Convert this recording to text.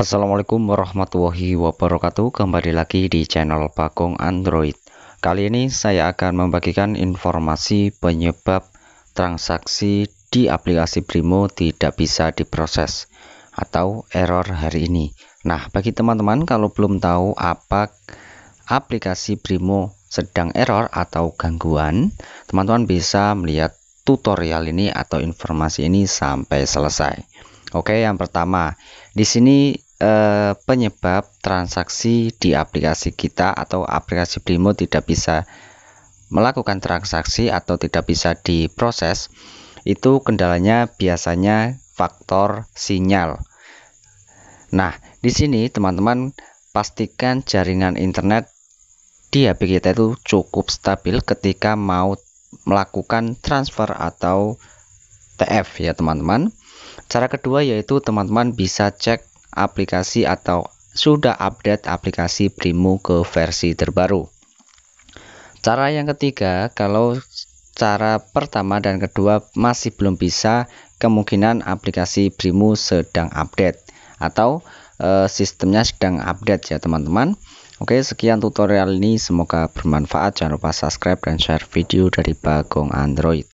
Assalamualaikum warahmatullahi wabarakatuh Kembali lagi di channel Bagong Android Kali ini saya akan membagikan informasi penyebab transaksi di aplikasi Brimo tidak bisa diproses Atau error hari ini Nah bagi teman-teman kalau belum tahu apa aplikasi Brimo sedang error atau gangguan Teman-teman bisa melihat tutorial ini atau informasi ini sampai selesai Oke, yang pertama, di sini eh, penyebab transaksi di aplikasi kita atau aplikasi Brimo tidak bisa melakukan transaksi atau tidak bisa diproses itu kendalanya biasanya faktor sinyal. Nah, di sini teman-teman pastikan jaringan internet di HP kita itu cukup stabil ketika mau melakukan transfer atau TF ya teman-teman. Cara kedua yaitu teman-teman bisa cek aplikasi atau sudah update aplikasi Primo ke versi terbaru. Cara yang ketiga, kalau cara pertama dan kedua masih belum bisa, kemungkinan aplikasi Primo sedang update atau e, sistemnya sedang update ya teman-teman. Oke, sekian tutorial ini semoga bermanfaat. Jangan lupa subscribe dan share video dari Bagong Android.